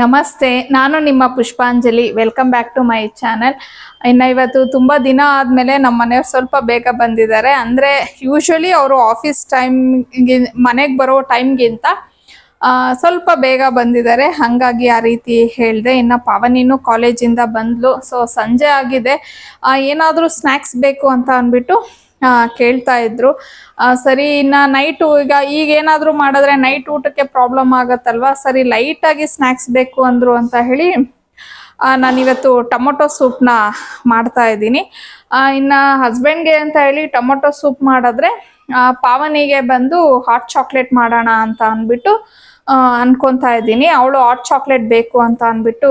ನಮಸ್ತೆ ನಾನು ನಿಮ್ಮ Pushpanjali welcome back to my channel ಇನ್ನು ಇವತ್ತು ತುಂಬ ದಿನ ಆದಮೇಲೆ ನಮ್ಮ ಮನೆಯವ್ರು ಸ್ವಲ್ಪ ಬೇಗ ಬಂದಿದ್ದಾರೆ ಅಂದರೆ ಯೂಶ್ವಲಿ ಅವರು ಆಫೀಸ್ ಟೈಮ್ಗೆ ಮನೆಗೆ ಬರೋ ಟೈಮ್ಗಿಂತ ಸ್ವಲ್ಪ ಬೇಗ ಬಂದಿದ್ದಾರೆ ಹಾಗಾಗಿ ಆ ರೀತಿ ಹೇಳಿದೆ ಇನ್ನು ಪಾವನಿನೂ ಕಾಲೇಜಿಂದ ಬಂದಳು ಸೊ ಸಂಜೆ ಆಗಿದೆ ಏನಾದರೂ ಸ್ನ್ಯಾಕ್ಸ್ ಬೇಕು ಅಂತ ಅಂದ್ಬಿಟ್ಟು ಕೇಳ್ತಾ ಇದ್ರು ಸರಿ ಇನ್ನು ನೈಟು ಈಗ ಈಗ ಏನಾದರೂ ಮಾಡಿದ್ರೆ ನೈಟ್ ಊಟಕ್ಕೆ ಪ್ರಾಬ್ಲಮ್ ಆಗತ್ತಲ್ವಾ ಸರಿ ಲೈಟಾಗಿ ಸ್ನ್ಯಾಕ್ಸ್ ಬೇಕು ಅಂದರು ಅಂತ ಹೇಳಿ ನಾನಿವತ್ತು ಟೊಮೊಟೊ ಸೂಪ್ನ ಮಾಡ್ತಾ ಇದ್ದೀನಿ ಇನ್ನು ಹಸ್ಬೆಂಡ್ಗೆ ಅಂತ ಹೇಳಿ ಟೊಮೊಟೊ ಸೂಪ್ ಮಾಡಿದ್ರೆ ಪಾವನಿಗೆ ಬಂದು ಹಾಟ್ ಚಾಕ್ಲೇಟ್ ಮಾಡೋಣ ಅಂತ ಅಂದ್ಬಿಟ್ಟು ಅನ್ಕೊತಾ ಇದ್ದೀನಿ ಅವಳು ಹಾಟ್ ಚಾಕ್ಲೇಟ್ ಬೇಕು ಅಂತ ಅಂದ್ಬಿಟ್ಟು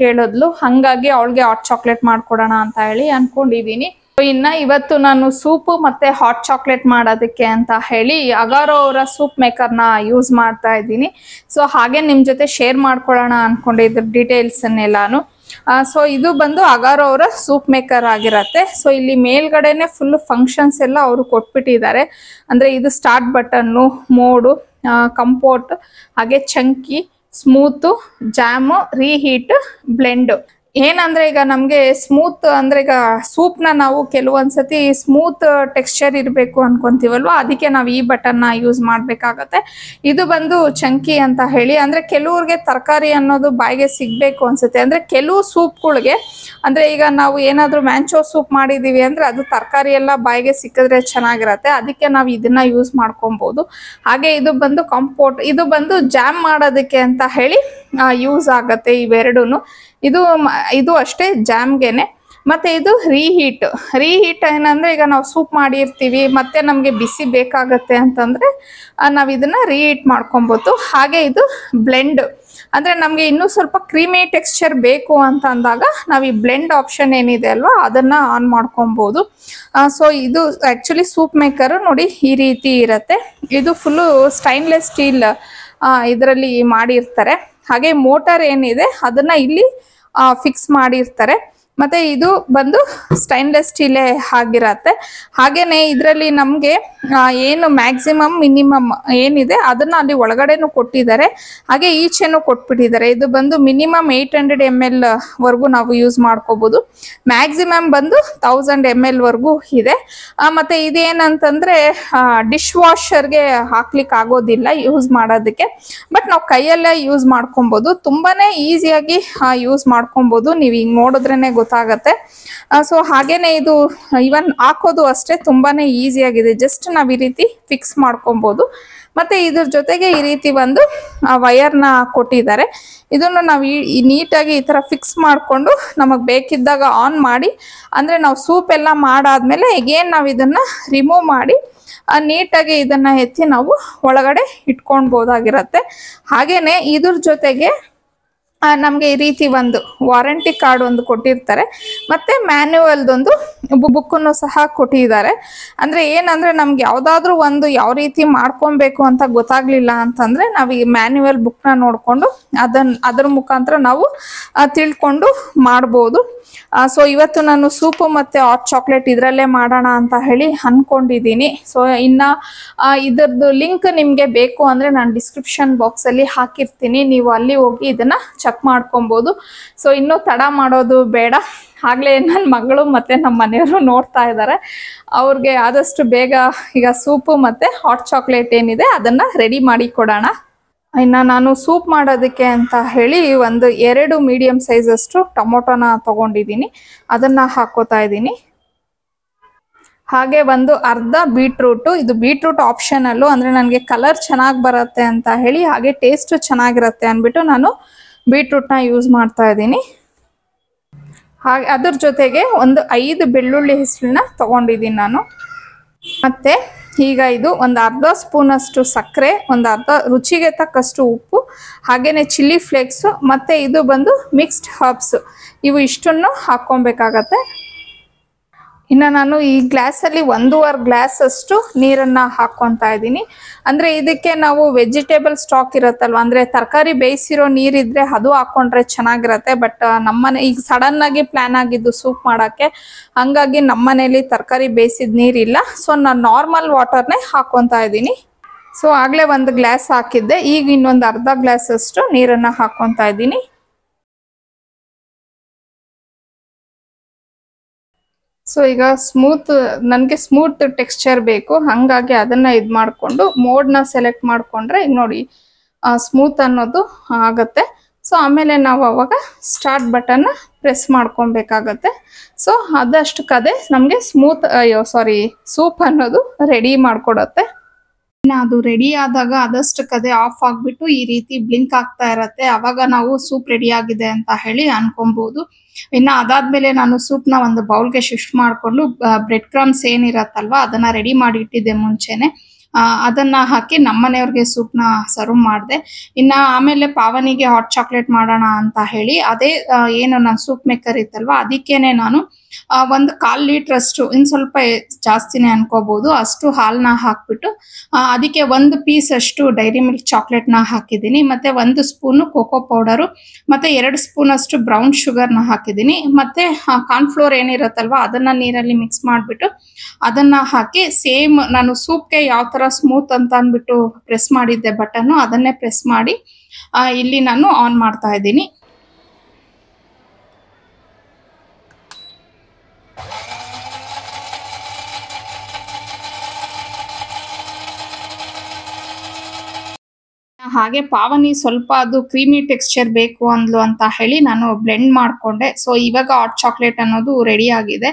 ಕೇಳಿದ್ಲು ಹಾಗಾಗಿ ಅವಳಿಗೆ ಹಾಟ್ ಚಾಕ್ಲೇಟ್ ಮಾಡಿಕೊಡೋಣ ಅಂತ ಹೇಳಿ ಅಂದ್ಕೊಂಡಿದ್ದೀನಿ ಇನ್ನ ಇವತ್ತು ನಾನು ಸೂಪ್ ಮತ್ತೆ ಹಾಟ್ ಚಾಕ್ಲೇಟ್ ಮಾಡೋದಕ್ಕೆ ಅಂತ ಹೇಳಿ ಅಗಾರೋ ಅವರ ಸೂಪ್ ಮೇಕರ್ ನ ಯೂಸ್ ಮಾಡ್ತಾ ಇದ್ದೀನಿ ಸೊ ಹಾಗೆ ನಿಮ್ ಜೊತೆ ಶೇರ್ ಮಾಡ್ಕೊಳ್ಳೋಣ ಅನ್ಕೊಂಡೆ ಇದ್ರ ಡೀಟೇಲ್ಸ್ ಅನ್ನೆಲ್ಲಾನು ಸೊ ಇದು ಬಂದು ಅಗಾರೋ ಅವರ ಸೂಪ್ ಮೇಕರ್ ಆಗಿರತ್ತೆ ಸೊ ಇಲ್ಲಿ ಮೇಲ್ಗಡೆನೆ ಫುಲ್ ಫಂಕ್ಷನ್ಸ್ ಎಲ್ಲ ಅವರು ಕೊಟ್ಬಿಟ್ಟಿದ್ದಾರೆ ಅಂದ್ರೆ ಇದು ಸ್ಟಾರ್ಟ್ ಬಟನ್ನು ಮೋಡು ಕಂಪೋರ್ಟ್ ಹಾಗೆ chunky smooth jam reheat blend ಏನಂದ್ರೆ ಈಗ ನಮಗೆ ಸ್ಮೂತ್ ಅಂದ್ರೆ ಈಗ ಸೂಪ್ನ ನಾವು ಕೆಲವೊಂದ್ಸತಿ ಸ್ಮೂತ್ ಟೆಕ್ಸ್ಚರ್ ಇರಬೇಕು ಅನ್ಕೊಂತೀವಲ್ವ ಅದಕ್ಕೆ ನಾವು ಈ ಬಟನ್ನ ಯೂಸ್ ಮಾಡಬೇಕಾಗತ್ತೆ ಇದು ಬಂದು ಚಂಕಿ ಅಂತ ಹೇಳಿ ಅಂದರೆ ಕೆಲವ್ರಿಗೆ ತರಕಾರಿ ಅನ್ನೋದು ಬಾಯಿಗೆ ಸಿಗಬೇಕು ಅನ್ಸುತ್ತೆ ಅಂದರೆ ಕೆಲವು ಸೂಪ್ಗಳಿಗೆ ಅಂದರೆ ಈಗ ನಾವು ಏನಾದರೂ ಮ್ಯಾಂಚೋ ಸೂಪ್ ಮಾಡಿದ್ದೀವಿ ಅಂದರೆ ಅದು ತರಕಾರಿ ಎಲ್ಲ ಬಾಯಿಗೆ ಸಿಕ್ಕಿದ್ರೆ ಚೆನ್ನಾಗಿರತ್ತೆ ಅದಕ್ಕೆ ನಾವು ಇದನ್ನ ಯೂಸ್ ಮಾಡ್ಕೊಬೋದು ಹಾಗೆ ಇದು ಬಂದು ಕಂಪೋರ್ಟ್ ಇದು ಬಂದು ಜಾಮ್ ಮಾಡೋದಕ್ಕೆ ಅಂತ ಹೇಳಿ ಯೂಸ್ ಆಗುತ್ತೆ ಇವೆರಡೂ ಇದು ಇದು ಅಷ್ಟೇ ಜಾಮ್ಗೆನೆ ಮತ್ತೆ ಇದು ರೀಹೀಟ್ ರೀಹೀಟ್ ಏನಂದ್ರೆ ಈಗ ನಾವು ಸೂಪ್ ಮಾಡಿರ್ತೀವಿ ಮತ್ತೆ ನಮಗೆ ಬಿಸಿ ಬೇಕಾಗತ್ತೆ ಅಂತಂದ್ರೆ ನಾವು ಇದನ್ನ ರೀಹೀಟ್ ಮಾಡ್ಕೊಬೋದು ಹಾಗೆ ಇದು ಬ್ಲೆಂಡ್ ಅಂದ್ರೆ ನಮಗೆ ಇನ್ನೂ ಸ್ವಲ್ಪ ಕ್ರೀಮಿ ಟೆಕ್ಸ್ಚರ್ ಬೇಕು ಅಂತ ಅಂದಾಗ ನಾವು ಈ ಬ್ಲೆಂಡ್ ಆಪ್ಷನ್ ಏನಿದೆ ಅಲ್ವಾ ಅದನ್ನ ಆನ್ ಮಾಡ್ಕೊಬಹುದು ಸೊ ಇದು ಆ್ಯಕ್ಚುಲಿ ಸೂಪ್ ಮೇಕರು ನೋಡಿ ಈ ರೀತಿ ಇರತ್ತೆ ಇದು ಫುಲ್ಲು ಸ್ಟೈನ್ಲೆಸ್ ಸ್ಟೀಲ್ ಇದರಲ್ಲಿ ಮಾಡಿರ್ತಾರೆ ಹಾಗೆ ಮೋಟರ್ ಏನಿದೆ ಅದನ್ನ ಇಲ್ಲಿ ಫಿಕ್ಸ್ ಮಾಡಿರ್ತಾರೆ ಮತ್ತೆ ಇದು ಬಂದು ಸ್ಟೈನ್ಲೆಸ್ ಸ್ಟೀಲೇ ಆಗಿರತ್ತೆ ಹಾಗೇನೆ ಇದರಲ್ಲಿ ನಮಗೆ ಏನು ಮ್ಯಾಕ್ಸಿಮಮ್ ಮಿನಿಮಮ್ ಏನಿದೆ ಅದನ್ನ ಅಲ್ಲಿ ಒಳಗಡೆನು ಕೊಟ್ಟಿದ್ದಾರೆ ಹಾಗೆ ಈಚೆನೂ ಕೊಟ್ಬಿಟ್ಟಿದ್ದಾರೆ ಇದು ಬಂದು minimum eight hundred M L ವರೆಗೂ ನಾವು ಯೂಸ್ ಮಾಡ್ಕೋಬಹುದು ಮ್ಯಾಕ್ಸಿಮಮ್ ಬಂದು ತೌಸಂಡ್ ಎಮ್ ಎಲ್ ವರೆಗೂ ಇದೆ ಮತ್ತೆ ಇದೇನಂತಂದ್ರೆ ಡಿಶ್ ವಾಷರ್ಗೆ ಹಾಕ್ಲಿಕ್ಕೆ ಆಗೋದಿಲ್ಲ ಯೂಸ್ ಮಾಡೋದಕ್ಕೆ ಬಟ್ ನಾವು ಕೈಯಲ್ಲೇ ಯೂಸ್ ಮಾಡ್ಕೊಬಹುದು ತುಂಬಾನೇ ಈಸಿಯಾಗಿ ಯೂಸ್ ಮಾಡ್ಕೊಬಹುದು ನೀವು ಹಿಂಗ್ ನೋಡಿದ್ರೇ ಗೊತ್ತು ಗೊತ್ತಾಗತ್ತೆ ಸೊ ಹಾಗೇನೆ ಇದು ಇವನ್ ಹಾಕೋದು ಅಷ್ಟೇ ತುಂಬಾನೇ ಈಸಿ ಆಗಿದೆ ಜಸ್ಟ್ ನಾವ್ ಈ ರೀತಿ ಫಿಕ್ಸ್ ಮಾಡ್ಕೊಬಹುದು ಮತ್ತೆ ಇದ್ರ ಜೊತೆಗೆ ಈ ರೀತಿ ಒಂದು ವಯರ್ನ ಕೊಟ್ಟಿದ್ದಾರೆ ಇದನ್ನು ನಾವು ಈ ನೀಟಾಗಿ ಈ ತರ ಫಿಕ್ಸ್ ಮಾಡಿಕೊಂಡು ನಮಗೆ ಬೇಕಿದ್ದಾಗ ಆನ್ ಮಾಡಿ ಅಂದರೆ ನಾವು ಸೂಪ್ ಎಲ್ಲ ಮಾಡಾದ್ಮೇಲೆ ಎಗೇನ್ ನಾವು ಇದನ್ನ ರಿಮೂವ್ ಮಾಡಿ ನೀಟಾಗಿ ಇದನ್ನ ಎತ್ತಿ ನಾವು ಒಳಗಡೆ ಇಟ್ಕೊಳ್ಬೋದಾಗಿರತ್ತೆ ಹಾಗೇನೆ ಇದ್ರ ಜೊತೆಗೆ ನಮಗೆ ಈ ರೀತಿ ಒಂದು ವಾರಂಟಿ ಕಾರ್ಡ್ ಒಂದು ಕೊಟ್ಟಿರ್ತಾರೆ ಮತ್ತು ಮ್ಯಾನ್ಯುವಲ್ದೊಂದು ಬುಕ್ಕನ್ನು ಸಹ ಕೊಟ್ಟಿದ್ದಾರೆ ಅಂದರೆ ಏನಂದರೆ ನಮ್ಗೆ ಯಾವುದಾದ್ರೂ ಒಂದು ಯಾವ ರೀತಿ ಮಾಡ್ಕೊಬೇಕು ಅಂತ ಗೊತ್ತಾಗ್ಲಿಲ್ಲ ಅಂತಂದರೆ ನಾವು ಈ ಮ್ಯಾನ್ಯುವಲ್ ಬುಕ್ನ ನೋಡಿಕೊಂಡು ಅದನ್ನು ಅದರ ಮುಖಾಂತರ ನಾವು ತಿಳ್ಕೊಂಡು ಮಾಡ್ಬೋದು ಸೊ ಇವತ್ತು ನಾನು ಸೂಪು ಮತ್ತು ಹಾಟ್ ಚಾಕ್ಲೇಟ್ ಇದರಲ್ಲೇ ಮಾಡೋಣ ಅಂತ ಹೇಳಿ ಅಂದ್ಕೊಂಡಿದ್ದೀನಿ ಸೊ ಇನ್ನು ಇದ್ರದ್ದು ಲಿಂಕ್ ನಿಮಗೆ ಬೇಕು ಅಂದರೆ ನಾನು ಡಿಸ್ಕ್ರಿಪ್ಷನ್ ಬಾಕ್ಸಲ್ಲಿ ಹಾಕಿರ್ತೀನಿ ನೀವು ಅಲ್ಲಿ ಹೋಗಿ ಇದನ್ನು ಚೆಕ್ ಮಾಡ್ಕೊಬೋದು ಸೊ ಇನ್ನೂ ತಡ ಮಾಡೋದು ಬೇಡ ಆಗಲೇ ನನ್ನ ಮಗಳು ಮತ್ತು ನಮ್ಮ ಮನೆಯವರು ನೋಡ್ತಾ ಇದ್ದಾರೆ ಅವ್ರಿಗೆ ಆದಷ್ಟು ಬೇಗ ಈಗ ಸೂಪು ಮತ್ತು ಹಾಟ್ ಚಾಕ್ಲೇಟ್ ಏನಿದೆ ಅದನ್ನು ರೆಡಿ ಮಾಡಿ ಕೊಡೋಣ ಇನ್ನು ನಾನು ಸೂಪ್ ಮಾಡೋದಕ್ಕೆ ಅಂತ ಹೇಳಿ ಒಂದು ಎರಡು ಮೀಡಿಯಮ್ ಸೈಜಷ್ಟು ಟೊಮೊಟೊನ ತೊಗೊಂಡಿದ್ದೀನಿ ಅದನ್ನು ಹಾಕೋತಾ ಇದ್ದೀನಿ ಹಾಗೆ ಒಂದು ಅರ್ಧ ಬೀಟ್ರೂಟು ಇದು ಬೀಟ್ರೂಟ್ ಆಪ್ಷನಲ್ಲು ಅಂದರೆ ನನಗೆ ಕಲರ್ ಚೆನ್ನಾಗಿ ಬರುತ್ತೆ ಅಂತ ಹೇಳಿ ಹಾಗೆ ಟೇಸ್ಟು ಚೆನ್ನಾಗಿರುತ್ತೆ ಅಂದ್ಬಿಟ್ಟು ನಾನು ಬೀಟ್ರೂಟ್ನ ಯೂಸ್ ಮಾಡ್ತಾ ಇದ್ದೀನಿ ಹಾಗೆ ಅದ್ರ ಜೊತೆಗೆ ಒಂದು ಐದು ಬೆಳ್ಳುಳ್ಳಿ ಹೆಸರನ್ನ ತೊಗೊಂಡಿದ್ದೀನಿ ನಾನು ಮತ್ತು ಈಗ ಇದು ಒಂದು ಅರ್ಧ ಸ್ಪೂನಷ್ಟು ಸಕ್ಕರೆ ಒಂದು ಅರ್ಧ ರುಚಿಗೆ ತಕ್ಕಷ್ಟು ಉಪ್ಪು ಹಾಗೆಯೇ ಚಿಲ್ಲಿ ಫ್ಲೇಕ್ಸು ಮತ್ತು ಇದು ಬಂದು ಮಿಕ್ಸ್ಡ್ ಹರ್ಬ್ಸು ಇವು ಇಷ್ಟನ್ನು ಹಾಕ್ಕೊಬೇಕಾಗತ್ತೆ ಇನ್ನು ನಾನು ಈ ಗ್ಲಾಸಲ್ಲಿ ಒಂದೂವರೆ ಗ್ಲಾಸ್ ಅಷ್ಟು ನೀರನ್ನು ಹಾಕ್ಕೊತಾ ಇದ್ದೀನಿ ಅಂದರೆ ಇದಕ್ಕೆ ನಾವು ವೆಜಿಟೇಬಲ್ ಸ್ಟಾಕ್ ಇರುತ್ತಲ್ವ ಅಂದರೆ ತರಕಾರಿ ಬೇಯಿಸಿರೋ ನೀರಿದ್ರೆ ಅದು ಹಾಕ್ಕೊಂಡ್ರೆ ಚೆನ್ನಾಗಿರತ್ತೆ ಬಟ್ ನಮ್ಮನೆ ಈಗ ಸಡನ್ನಾಗಿ ಪ್ಲ್ಯಾನ್ ಆಗಿದ್ದು ಸೂಪ್ ಮಾಡೋಕ್ಕೆ ಹಂಗಾಗಿ ನಮ್ಮನೇಲಿ ತರಕಾರಿ ಬೇಯಿಸಿದ ನೀರಿಲ್ಲ ಸೊ ನಾನು ನಾರ್ಮಲ್ ವಾಟರ್ನೇ ಹಾಕ್ಕೊತಾ ಇದ್ದೀನಿ ಸೊ ಆಗಲೇ ಒಂದು ಗ್ಲಾಸ್ ಹಾಕಿದ್ದೆ ಈಗ ಇನ್ನೊಂದು ಅರ್ಧ ಗ್ಲಾಸ್ ಅಷ್ಟು ನೀರನ್ನು ಹಾಕ್ಕೊತಾ ಇದ್ದೀನಿ ಸೊ ಈಗ ಸ್ಮೂತ್ ನನಗೆ ಸ್ಮೂತ್ ಟೆಕ್ಸ್ಚರ್ ಬೇಕು ಹಾಗಾಗಿ ಅದನ್ನು ಇದು ಮಾಡಿಕೊಂಡು ಮೋಡ್ನ ಸೆಲೆಕ್ಟ್ ಮಾಡಿಕೊಂಡ್ರೆ ಈಗ ನೋಡಿ ಸ್ಮೂತ್ ಅನ್ನೋದು ಆಗುತ್ತೆ ಸೊ ಆಮೇಲೆ ನಾವು ಅವಾಗ ಸ್ಟಾರ್ಟ್ ಬಟನ್ನ ಪ್ರೆಸ್ ಮಾಡ್ಕೊಬೇಕಾಗತ್ತೆ ಸೊ ಅದಷ್ಟು ಕದೆ ನಮಗೆ ಸ್ಮೂತ್ ಅಯ್ಯೋ ಸಾರಿ ಸೂಪ್ ಅನ್ನೋದು ರೆಡಿ ಮಾಡಿಕೊಡತ್ತೆ ಇನ್ನು ಅದು ರೆಡಿ ಆದಾಗ ಆದಷ್ಟು ಕದೆ ಆಫ್ ಆಗಿಬಿಟ್ಟು ಈ ರೀತಿ ಬ್ಲಿಂಕ್ ಆಗ್ತಾ ಇರತ್ತೆ ಅವಾಗ ನಾವು ಸೂಪ್ ರೆಡಿ ಆಗಿದೆ ಅಂತ ಹೇಳಿ ಅನ್ಕೊಬೋದು ಇನ್ನ ಅದಾದ್ಮೇಲೆ ನಾನು ಸೂಪ್ನ ಒಂದು ಬೌಲ್ಗೆ ಶಿಫ್ಟ್ ಮಾಡ್ಕೊಂಡು ಬ್ರೆಡ್ ಕ್ರಮ್ಸ್ ಏನಿರತ್ತಲ್ವ ಅದನ್ನ ರೆಡಿ ಮಾಡಿ ಇಟ್ಟಿದ್ದೆ ಮುಂಚೆನೆ ಅದನ್ನ ಹಾಕಿ ನಮ್ಮನೆಯವ್ರಿಗೆ ಸೂಪ್ನ ಸರ್ವ್ ಮಾಡಿದೆ ಇನ್ನ ಆಮೇಲೆ ಪಾವನಿಗೆ ಹಾಟ್ ಚಾಕ್ಲೇಟ್ ಮಾಡೋಣ ಅಂತ ಹೇಳಿ ಅದೇ ಏನು ನನ್ನ ಸೂಪ್ ಮೇಕರ್ ಇತ್ತಲ್ವ ಅದಕ್ಕೇನೆ ನಾನು ಒಂದು ಕಾಲು ಅಷ್ಟು ಇನ್ನು ಸ್ವಲ್ಪ ಜಾಸ್ತಿನೇ ಅನ್ಕೋಬಹುದು ಅಷ್ಟು ಹಾಲನ್ನ ಹಾಕ್ಬಿಟ್ಟು ಅದಕ್ಕೆ ಒಂದು ಪೀಸ್ ಅಷ್ಟು ಡೈರಿ ಮಿಲ್ಕ್ ಚಾಕ್ಲೇಟ್ನ ಹಾಕಿದ್ದೀನಿ ಮತ್ತೆ ಒಂದು ಸ್ಪೂನು ಕೋಕೋ ಪೌಡರು ಮತ್ತೆ ಎರಡು ಸ್ಪೂನ್ ಅಷ್ಟು ಬ್ರೌನ್ ಶುಗರ್ನ ಹಾಕಿದ್ದೀನಿ ಮತ್ತು ಕಾರ್ನ್ಫ್ಲೋರ್ ಏನಿರುತ್ತಲ್ವ ಅದನ್ನು ನೀರಲ್ಲಿ ಮಿಕ್ಸ್ ಮಾಡಿಬಿಟ್ಟು ಅದನ್ನ ಹಾಕಿ ಸೇಮ್ ನಾನು ಸೂಪ್ಗೆ ಯಾವ ಥರ ಸ್ಮೂತ್ ಅಂತ ಅಂದ್ಬಿಟ್ಟು ಪ್ರೆಸ್ ಮಾಡಿದ್ದೆ ಬಟನ್ನು ಅದನ್ನೇ ಪ್ರೆಸ್ ಮಾಡಿ ಇಲ್ಲಿ ನಾನು ಆನ್ ಮಾಡ್ತಾ ಇದ್ದೀನಿ ಹಾಗೆ ಪಾವನಿ ಸ್ವಲ್ಪ ಅದು ಕ್ರೀಮಿ ಟೆಕ್ಸ್ಚರ್ ಬೇಕು ಅಂದ್ಲು ಅಂತ ಹೇಳಿ ನಾನು ಬ್ಲೆಂಡ್ ಮಾಡ್ಕೊಂಡೆ ಸೊ ಇವಾಗ ಹಾಟ್ ಚಾಕ್ಲೇಟ್ ಅನ್ನೋದು ರೆಡಿ ಆಗಿದೆ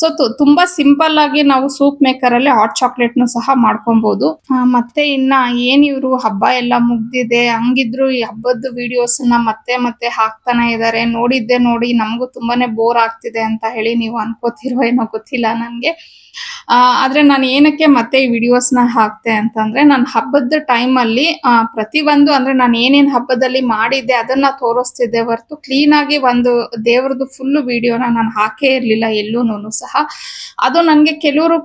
ಸೊ ತುಂಬಾ ಸಿಂಪಲ್ ಆಗಿ ನಾವು ಸೂಪ್ ಮೇಕರ್ ಅಲ್ಲಿ ಹಾಟ್ ಚಾಕ್ಲೇಟ್ನು ಸಹ ಮಾಡ್ಕೊಬಹುದು ಮತ್ತೆ ಇನ್ನ ಏನಿವ್ರು ಹಬ್ಬ ಎಲ್ಲ ಮುಗ್ದಿದೆ ಹಂಗಿದ್ರು ಈ ಹಬ್ಬದ ವಿಡಿಯೋಸ್ನ ಮತ್ತೆ ಮತ್ತೆ ಹಾಕ್ತಾನೆ ಇದ್ದಾರೆ ನೋಡಿದ್ದೆ ನೋಡಿ ನಮಗೂ ತುಂಬಾನೇ ಬೋರ್ ಆಗ್ತಿದೆ ಅಂತ ಹೇಳಿ ನೀವು ಅನ್ಕೋತಿರೋ ಏನೋ ಗೊತ್ತಿಲ್ಲ ನನಗೆ ಆದ್ರೆ ನಾನು ಏನಕ್ಕೆ ಮತ್ತೆ ಈ ವಿಡಿಯೋಸ್ನ ಹಾಕ್ತೆ ಅಂತಂದರೆ ನಾನು ಹಬ್ಬದ ಟೈಮಲ್ಲಿ ಒಂದು ಅಂದ್ರೆ ನಾನು ಏನೇನ್ ಹಬ್ಬದಲ್ಲಿ ಮಾಡಿದ್ದೆ ಅದನ್ನು ತೋರಿಸ್ತಿದ್ದೆ ಹೊರತು ಆಗಿ ಒಂದು ದೇವ್ರದ್ದು ಫುಲ್ ವಿಡಿಯೋನ ನಾನು ಹಾಕೇ ಇರಲಿಲ್ಲ ಎಲ್ಲೂನು ಸಹ ಅದು ನನಗೆ ಕೆಲವರು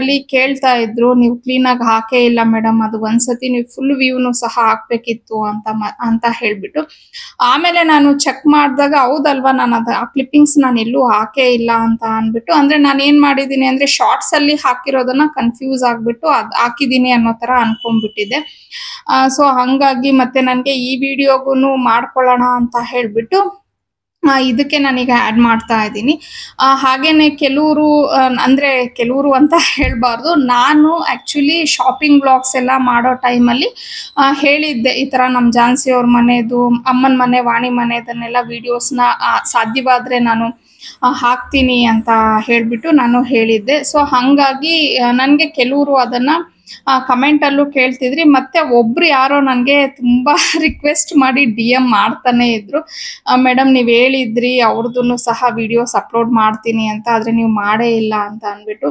ಅಲ್ಲಿ ಕೇಳ್ತಾ ಇದ್ರು ನೀವು ಕ್ಲೀನ್ ಆಗಿ ಹಾಕೇ ಇಲ್ಲ ಮೇಡಮ್ ಅದು ಒಂದ್ಸತಿ ನೀವು ಫುಲ್ ವ್ಯೂನು ಸಹ ಹಾಕ್ಬೇಕಿತ್ತು ಅಂತ ಅಂತ ಹೇಳ್ಬಿಟ್ಟು ಆಮೇಲೆ ನಾನು ಚೆಕ್ ಮಾಡಿದಾಗ ಹೌದಲ್ವಾ ನಾನು ಅದು ಆ ಕ್ಲಿಪ್ಪಿಂಗ್ಸ್ ನಾನು ಎಲ್ಲೂ ಹಾಕೇ ಇಲ್ಲ ಅಂತ ಅಂದ್ಬಿಟ್ಟು ಅಂದ್ರೆ ನಾನು ಏನು ಮಾಡಿದ್ದೀನಿ ಅಂದ್ರೆ ಶಾರ್ಟ್ ಶಾರ್ಟ್ಸ್ ಅಲ್ಲಿ ಹಾಕಿರೋದನ್ನ ಕನ್ಫ್ಯೂಸ್ ಆಗ್ಬಿಟ್ಟು ಅದ್ ಹಾಕಿದೀನಿ ಅನ್ನೋ ತರ ಅನ್ಕೊಂಡ್ಬಿಟ್ಟಿದೆ ಸೊ ಹಂಗಾಗಿ ಮತ್ತೆ ನನ್ಗೆ ಈ ವಿಡಿಯೋಗುನು ಮಾಡ್ಕೊಳ್ಳೋಣ ಅಂತ ಹೇಳ್ಬಿಟ್ಟು ಇದಕ್ಕೆ ನಾನೀಗ ಆ್ಯಡ್ ಮಾಡ್ತಾ ಇದ್ದೀನಿ ಹಾಗೇನೆ ಕೆಲವರು ಅಂದರೆ ಕೆಲವರು ಅಂತ ಹೇಳಬಾರ್ದು ನಾನು ಆ್ಯಕ್ಚುಲಿ ಶಾಪಿಂಗ್ ಬ್ಲಾಗ್ಸ್ ಎಲ್ಲ ಮಾಡೋ ಟೈಮಲ್ಲಿ ಹೇಳಿದ್ದೆ ಈ ಥರ ನಮ್ಮ ಜಾನ್ಸಿಯವ್ರ ಅವ್ರ ಮನೆಯದು ಅಮ್ಮನ ಮನೆ ವಾಣಿ ಮನೆ ಅದನ್ನೆಲ್ಲ ವೀಡಿಯೋಸ್ನ ಸಾಧ್ಯವಾದರೆ ನಾನು ಹಾಕ್ತೀನಿ ಅಂತ ಹೇಳಿಬಿಟ್ಟು ನಾನು ಹೇಳಿದ್ದೆ ಸೊ ಹಾಗಾಗಿ ನನಗೆ ಕೆಲವರು ಅದನ್ನು ಅಲ್ಲೂ ಕೇಳ್ತಿದ್ರಿ ಮತ್ತೆ ಒಬ್ರು ಯಾರೋ ನನಗೆ ತುಂಬಾ ರಿಕ್ವೆಸ್ಟ್ ಮಾಡಿ ಡಿ ಎಮ್ ಮಾಡ್ತಾನೆ ಇದ್ರು ಮೇಡಮ್ ನೀವು ಹೇಳಿದ್ರಿ ಅವ್ರದ್ದು ಸಹ ವಿಡಿಯೋಸ್ ಅಪ್ಲೋಡ್ ಮಾಡ್ತೀನಿ ಅಂತ ಆದ್ರೆ ನೀವು ಮಾಡೇ ಇಲ್ಲ ಅಂತ ಅಂದ್ಬಿಟ್ಟು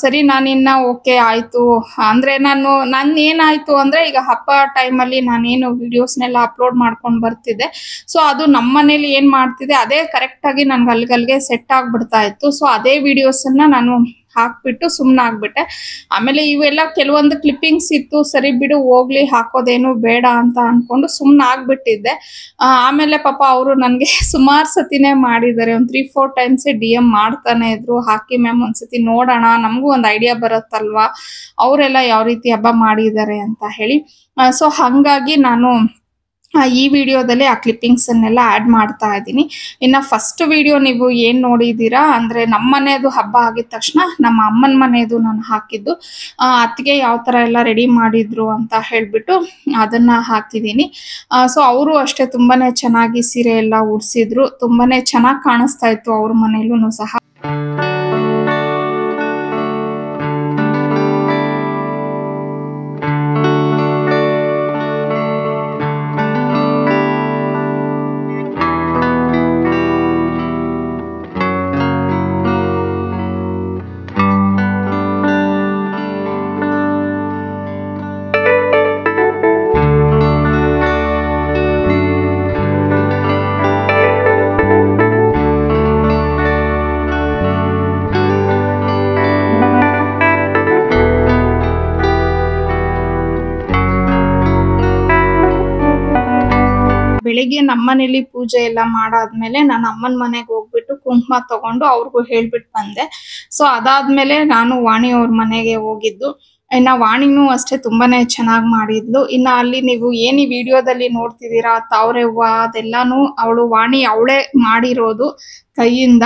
ಸರಿ ನಾನಿನ್ನ ಓಕೆ ಆಯ್ತು ಅಂದ್ರೆ ನಾನು ನನ್ ಏನಾಯ್ತು ಅಂದ್ರೆ ಈಗ ಹಬ್ಬ ಟೈಮಲ್ಲಿ ನಾನೇನು ವಿಡಿಯೋಸ್ನೆಲ್ಲ ಅಪ್ಲೋಡ್ ಮಾಡ್ಕೊಂಡು ಬರ್ತಿದ್ದೆ ಸೊ ಅದು ನಮ್ಮನೇಲಿ ಮನೇಲಿ ಏನು ಮಾಡ್ತಿದೆ ಅದೇ ಕರೆಕ್ಟಾಗಿ ನನ್ಗೆ ಅಲ್ಲಿಗಲ್ಲಿಗೆ ಸೆಟ್ ಆಗ್ಬಿಡ್ತಾ ಇತ್ತು ಸೊ ಅದೇ ಅನ್ನ ನಾನು ಹಾಕ್ಬಿಟ್ಟು ಸುಮ್ಮನೆ ಆಗ್ಬಿಟ್ಟೆ ಆಮೇಲೆ ಇವೆಲ್ಲ ಕೆಲವೊಂದು ಕ್ಲಿಪ್ಪಿಂಗ್ಸ್ ಇತ್ತು ಸರಿ ಬಿಡು ಹೋಗ್ಲಿ ಹಾಕೋದೇನು ಬೇಡ ಅಂತ ಅನ್ಕೊಂಡು ಸುಮ್ಮನೆ ಆಗ್ಬಿಟ್ಟಿದ್ದೆ ಆಮೇಲೆ ಪಾಪ ಅವರು ನನಗೆ ಸುಮಾರು ಸತಿನೇ ಮಾಡಿದ್ದಾರೆ ಒಂದು three four times D M ಮಾಡ್ತಾನೆ ಇದ್ರು ಹಾಕಿ ಮ್ಯಾಮ್ ಒಂದ್ಸತಿ ನೋಡೋಣ ನಮಗೂ ಒಂದು ಐಡಿಯಾ ಬರುತ್ತಲ್ವಾ ಅವರೆಲ್ಲ ಯಾವ ರೀತಿ ಹಬ್ಬ ಮಾಡಿದ್ದಾರೆ ಅಂತ ಹೇಳಿ ಸೊ ಹಂಗಾಗಿ ನಾನು ಈ ವಿಡಿಯೋದಲ್ಲಿ ಆ ಕ್ಲಿಪ್ಪಿಂಗ್ಸನ್ನೆಲ್ಲ ಆ್ಯಡ್ ಮಾಡ್ತಾ ಇದ್ದೀನಿ ಇನ್ನು ಫಸ್ಟ್ ವಿಡಿಯೋ ನೀವು ಏನು ನೋಡಿದ್ದೀರಾ ಅಂದರೆ ನಮ್ಮ ಮನೆಯದು ಹಬ್ಬ ಆಗಿದ ತಕ್ಷಣ ನಮ್ಮ ಅಮ್ಮನ ಮನೆಯದು ನಾನು ಹಾಕಿದ್ದು ಅತ್ತಿಗೆ ಯಾವ ಥರ ಎಲ್ಲ ರೆಡಿ ಮಾಡಿದ್ರು ಅಂತ ಹೇಳಿಬಿಟ್ಟು ಅದನ್ನು ಹಾಕಿದ್ದೀನಿ ಸೊ ಅವರು ಅಷ್ಟೇ ತುಂಬಾ ಚೆನ್ನಾಗಿ ಸೀರೆ ಎಲ್ಲ ಉಡಿಸಿದ್ರು ತುಂಬಾ ಚೆನ್ನಾಗಿ ಕಾಣಿಸ್ತಾ ಇತ್ತು ಅವ್ರ ಮನೆಯಲ್ಲೂ ಸಹ ಬೆಳಿಗ್ಗೆ ನಮ್ಮನೇಲಿ ಪೂಜೆ ಎಲ್ಲ ಮಾಡಾದ್ಮೇಲೆ ನಾನು ಅಮ್ಮನ ಮನೆಗೆ ಹೋಗ್ಬಿಟ್ಟು ಕುಂಕುಮ ತಗೊಂಡು ಅವ್ರಿಗೂ ಹೇಳ್ಬಿಟ್ಟು ಬಂದೆ ಸೊ ಅದಾದ್ಮೇಲೆ ನಾನು ವಾಣಿ ಅವ್ರ ಮನೆಗೆ ಹೋಗಿದ್ದು ಇನ್ನ ವಾಣಿನೂ ಅಷ್ಟೇ ತುಂಬಾನೇ ಚೆನ್ನಾಗಿ ಮಾಡಿದ್ಲು ಇನ್ನ ಅಲ್ಲಿ ನೀವು ಏನಿ ವಿಡಿಯೋದಲ್ಲಿ ನೋಡ್ತಿದ್ದೀರಾ ತಾವ್ರೆ ಹೂವ ಅದೆಲ್ಲಾನು ಅವಳು ವಾಣಿ ಅವಳೇ ಮಾಡಿರೋದು ಕೈಯಿಂದ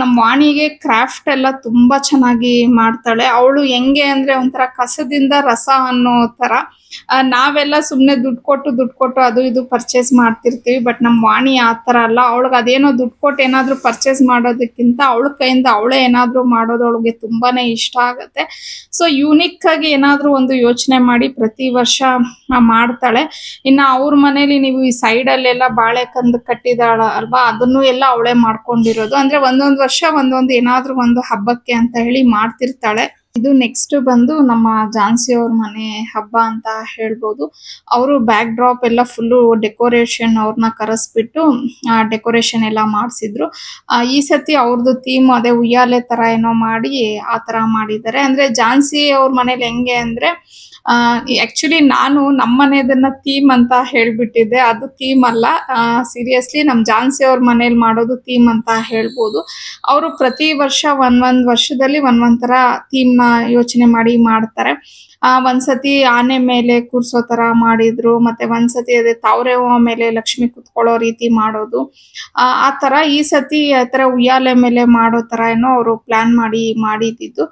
ನಮ್ಮ ವಾಣಿಗೆ ಕ್ರಾಫ್ಟ್ ಎಲ್ಲ ತುಂಬಾ ಚೆನ್ನಾಗಿ ಮಾಡ್ತಾಳೆ ಅವಳು ಹೆಂಗೆ ಅಂದ್ರೆ ಒಂಥರ ಕಸದಿಂದ ರಸ ಅನ್ನೋ ತರ ನಾವೆಲ್ಲ ಸುಮ್ಮನೆ ದುಡ್ಡು ಕೊಟ್ಟು ದುಡ್ಡು ಕೊಟ್ಟು ಅದು ಇದು ಪರ್ಚೇಸ್ ಮಾಡ್ತಿರ್ತೀವಿ ಬಟ್ ನಮ್ಮ ವಾಣಿ ಆ ಅಲ್ಲ ಅವಳಿಗೆ ಅದೇನೋ ದುಡ್ಡು ಕೊಟ್ಟು ಏನಾದರೂ ಪರ್ಚೇಸ್ ಮಾಡೋದಕ್ಕಿಂತ ಅವಳ ಕೈಯಿಂದ ಅವಳೇ ಏನಾದರೂ ಮಾಡೋದು ಅವಳಿಗೆ ತುಂಬಾನೇ ಇಷ್ಟ ಆಗುತ್ತೆ ಸೊ ಆಗಿ ಏನಾದರೂ ಒಂದು ಯೋಚನೆ ಮಾಡಿ ಪ್ರತಿ ವರ್ಷ ಮಾಡ್ತಾಳೆ ಇನ್ನು ಅವ್ರ ಮನೇಲಿ ನೀವು ಈ ಸೈಡಲ್ಲೆಲ್ಲ ಕಂದ್ ಕಟ್ಟಿದಾಳ ಅಲ್ವಾ ಅದನ್ನು ಎಲ್ಲ ಅವಳೇ ಮಾಡ್ಕೊ ಮಾಡ್ಕೊಂಡಿರೋದು ಅಂದ್ರೆ ಒಂದೊಂದ್ ವರ್ಷ ಒಂದೊಂದು ಏನಾದ್ರು ಒಂದು ಹಬ್ಬಕ್ಕೆ ಅಂತ ಹೇಳಿ ಮಾಡ್ತಿರ್ತಾಳೆ ಇದು ನೆಕ್ಸ್ಟ್ ಬಂದು ನಮ್ಮ ಝಾನ್ಸಿ ಅವ್ರ ಮನೆ ಹಬ್ಬ ಅಂತ ಹೇಳ್ಬೋದು ಅವರು ಬ್ಯಾಕ್ ಡ್ರಾಪ್ ಎಲ್ಲ ಫುಲ್ಲು ಡೆಕೋರೇಷನ್ ಅವ್ರನ್ನ ಕರೆಸ್ಬಿಟ್ಟು ಆ ಡೆಕೋರೇಷನ್ ಎಲ್ಲ ಮಾಡಿಸಿದ್ರು ಈ ಸತಿ ಅವ್ರದ್ದು ಥೀಮ್ ಅದೇ ಉಯ್ಯಾಲೆ ತರ ಏನೋ ಮಾಡಿ ಆ ತರ ಮಾಡಿದ್ದಾರೆ ಅಂದ್ರೆ ಝಾನ್ಸಿ ಅವ್ರ ಮನೇಲಿ ಹೆಂಗೆ ಅಂದ್ರೆ ಆಕ್ಚುಲಿ ನಾನು ನಮ್ಮ ಮನೆಯದನ್ನ ಥೀಮ್ ಅಂತ ಹೇಳ್ಬಿಟ್ಟಿದ್ದೆ ಅದು ಥೀಮ್ ಅಲ್ಲ ಸೀರಿಯಸ್ಲಿ ನಮ್ಮ ಝಾನ್ಸಿ ಅವ್ರ ಮನೇಲಿ ಮಾಡೋದು ಥೀಮ್ ಅಂತ ಹೇಳ್ಬೋದು ಅವರು ಪ್ರತಿ ವರ್ಷ ಒಂದ್ ಒಂದ್ ವರ್ಷದಲ್ಲಿ ಒಂದ್ ಒಂದ್ ತರ ಥೀಮ್ನ ಯೋಚನೆ ಮಾಡಿ ಮಾಡ್ತಾರೆ ಆ ಒಂದ್ಸತಿ ಆನೆ ಮೇಲೆ ಕೂರ್ಸೋ ತರ ಮಾಡಿದ್ರು ಮತ್ತೆ ಒಂದ್ಸತಿ ಅದೇ ತಾವರೆ ಹೂವ ಮೇಲೆ ಲಕ್ಷ್ಮಿ ಕುತ್ಕೊಳ್ಳೋ ರೀತಿ ಮಾಡೋದು ಆ ತರ ಈ ಸತಿ ಆತರ ಉಯ್ಯಾಲೆ ಮೇಲೆ ಮಾಡೋ ತರ ಏನೋ ಅವರು ಪ್ಲಾನ್ ಮಾಡಿ ಮಾಡಿದ್ದು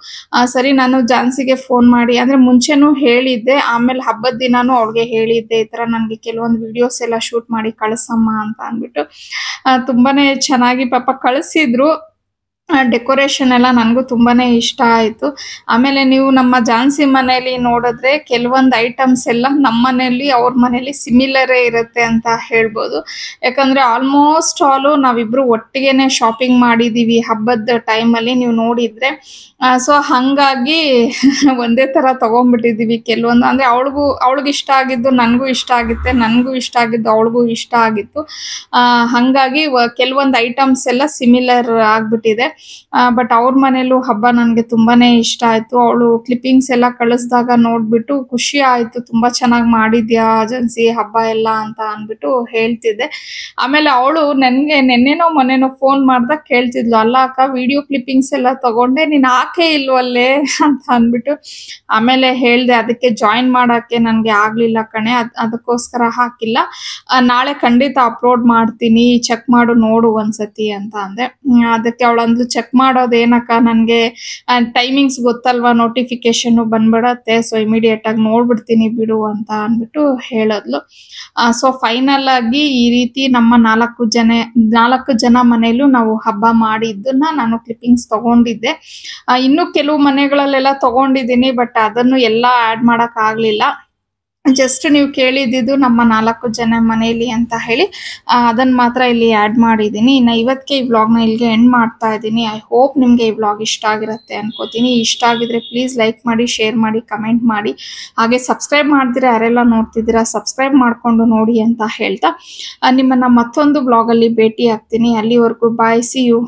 ಸರಿ ನಾನು ಜಾನ್ಸಿಗೆ ಫೋನ್ ಮಾಡಿ ಅಂದ್ರೆ ಮುಂಚೆನೂ ಹೇಳಿದ್ದೆ ಆಮೇಲೆ ಹಬ್ಬದ ದಿನಾನು ಅವಳಿಗೆ ಹೇಳಿದ್ದೆ ಈ ತರ ನನ್ಗೆ ಕೆಲವೊಂದು ವಿಡಿಯೋಸ್ ಎಲ್ಲ ಶೂಟ್ ಮಾಡಿ ಕಳ್ಸಮ್ಮ ಅಂತ ಅಂದ್ಬಿಟ್ಟು ತುಂಬಾನೇ ಚೆನ್ನಾಗಿ ಪಾಪ ಕಳಿಸಿದ್ರು ಡೆಕೋರೇಷನ್ ಎಲ್ಲ ನನಗೂ ತುಂಬಾ ಇಷ್ಟ ಆಯಿತು ಆಮೇಲೆ ನೀವು ನಮ್ಮ ಜಾನ್ಸಿ ಮನೇಲಿ ನೋಡಿದ್ರೆ ಕೆಲವೊಂದು ಐಟಮ್ಸ್ ಎಲ್ಲ ನಮ್ಮ ಮನೆಯಲ್ಲಿ ಅವ್ರ ಮನೇಲಿ ಸಿಮಿಲರೇ ಇರುತ್ತೆ ಅಂತ ಹೇಳ್ಬೋದು ಯಾಕಂದರೆ ಆಲ್ಮೋಸ್ಟ್ ಆಲು ನಾವಿಬ್ಬರು ಒಟ್ಟಿಗೆ ಶಾಪಿಂಗ್ ಮಾಡಿದ್ದೀವಿ ಹಬ್ಬದ ಟೈಮಲ್ಲಿ ನೀವು ನೋಡಿದರೆ ಸೊ ಹಾಗಾಗಿ ಒಂದೇ ಥರ ತೊಗೊಂಡ್ಬಿಟ್ಟಿದ್ದೀವಿ ಕೆಲವೊಂದು ಅಂದರೆ ಅವಳಿಗೂ ಅವಳಿಗೆ ಇಷ್ಟ ಆಗಿದ್ದು ನನಗೂ ಇಷ್ಟ ಆಗುತ್ತೆ ನನಗೂ ಇಷ್ಟ ಆಗಿದ್ದು ಅವಳಿಗೂ ಇಷ್ಟ ಆಗಿತ್ತು ಹಾಗಾಗಿ ಕೆಲವೊಂದು ಐಟಮ್ಸ್ ಎಲ್ಲ ಸಿಮಿಲರ್ ಆಗಿಬಿಟ್ಟಿದೆ ಬಟ್ ಅವ್ರ ಮನೇಲೂ ಹಬ್ಬ ನನಗೆ ತುಂಬಾನೇ ಇಷ್ಟ ಆಯ್ತು ಅವಳು ಕ್ಲಿಪ್ಪಿಂಗ್ಸ್ ಎಲ್ಲ ಕಳಿಸಿದಾಗ ನೋಡ್ಬಿಟ್ಟು ಖುಷಿ ಆಯ್ತು ತುಂಬಾ ಚೆನ್ನಾಗಿ ಮಾಡಿದ್ಯಾ ಏಜೆನ್ಸಿ ಹಬ್ಬ ಎಲ್ಲ ಅಂತ ಅಂದ್ಬಿಟ್ಟು ಹೇಳ್ತಿದ್ದೆ ಆಮೇಲೆ ಅವಳು ನನಗೆ ನೆನ್ನೆನೋ ಮೊನ್ನೆನೋ ಫೋನ್ ಮಾಡ್ದಾಗ ಕೇಳ್ತಿದ್ಲು ಅಲ್ಲ ಅಕ್ಕ ವಿಡಿಯೋ ಕ್ಲಿಪ್ಪಿಂಗ್ಸ್ ಎಲ್ಲ ತಗೊಂಡೆ ನೀನ್ ಆಕೆ ಇಲ್ವಲ್ಲೇ ಅಂತ ಅಂದ್ಬಿಟ್ಟು ಆಮೇಲೆ ಹೇಳ್ದೆ ಅದಕ್ಕೆ ಜಾಯಿನ್ ಮಾಡಕ್ಕೆ ನನಗೆ ಆಗಲಿಲ್ಲ ಕಣೆ ಅದು ಅದಕ್ಕೋಸ್ಕರ ಹಾಕಿಲ್ಲ ನಾಳೆ ಖಂಡಿತ ಅಪ್ಲೋಡ್ ಮಾಡ್ತೀನಿ ಚೆಕ್ ಮಾಡು ನೋಡು ಒಂದ್ಸತಿ ಅಂತ ಅಂದೆ ಅದಕ್ಕೆ ಅವಳಂದ್ಲು ಚೆಕ್ ಮಾಡೋದು ಏನಕ್ಕ ನನಗೆ ಟೈಮಿಂಗ್ಸ್ ಗೊತ್ತಲ್ವಾ ನೋಟಿಫಿಕೇಷನ್ನು ಬಂದ್ಬಿಡತ್ತೆ ಸೊ ಆಗಿ ನೋಡ್ಬಿಡ್ತೀನಿ ಬಿಡು ಅಂತ ಅಂದ್ಬಿಟ್ಟು ಹೇಳಿದ್ಲು ಸೊ ಫೈನಲ್ ಆಗಿ ಈ ರೀತಿ ನಮ್ಮ ನಾಲ್ಕು ಜನ ನಾಲ್ಕು ಜನ ಮನೆಯಲ್ಲೂ ನಾವು ಹಬ್ಬ ಮಾಡಿದ್ದನ್ನ ನಾನು ಕ್ಲಿಪ್ಪಿಂಗ್ಸ್ ತಗೊಂಡಿದ್ದೆ ಇನ್ನು ಕೆಲವು ಮನೆಗಳಲ್ಲೆಲ್ಲ ತಗೊಂಡಿದ್ದೀನಿ ಬಟ್ ಅದನ್ನು ಎಲ್ಲ ಆ್ಯಡ್ ಮಾಡೋಕ್ಕಾಗಲಿಲ್ಲ ಜಸ್ಟ್ ನೀವು ಕೇಳಿದ್ದು ನಮ್ಮ ನಾಲ್ಕು ಜನ ಮನೆಯಲ್ಲಿ ಅಂತ ಹೇಳಿ ಅದನ್ನ ಮಾತ್ರ ಇಲ್ಲಿ ಆ್ಯಡ್ ಮಾಡಿದ್ದೀನಿ ಇನ್ನ ಇವತ್ತಿಗೆ ಈ ವ್ಲಾಗ್ನ ಇಲ್ಲಿಗೆ ಎಂಡ್ ಮಾಡ್ತಾ ಇದ್ದೀನಿ ಐ ಹೋಪ್ ನಿಮಗೆ ಈ ವ್ಲಾಗ್ ಇಷ್ಟ ಆಗಿರುತ್ತೆ ಅನ್ಕೋತೀನಿ ಇಷ್ಟ ಆಗಿದ್ರೆ ಪ್ಲೀಸ್ ಲೈಕ್ ಮಾಡಿ ಶೇರ್ ಮಾಡಿ ಕಮೆಂಟ್ ಮಾಡಿ ಹಾಗೆ ಸಬ್ಸ್ಕ್ರೈಬ್ ಮಾಡಿದ್ರೆ ಯಾರೆಲ್ಲ ನೋಡ್ತಿದ್ದೀರಾ ಸಬ್ಸ್ಕ್ರೈಬ್ ಮಾಡಿಕೊಂಡು ನೋಡಿ ಅಂತ ಹೇಳ್ತಾ ನಿಮ್ಮನ್ನು ಮತ್ತೊಂದು ಅಲ್ಲಿ ಭೇಟಿ ಆಗ್ತೀನಿ ಅಲ್ಲಿವರೆಗೂ ಬಾಯ್ ಸಿ ಯು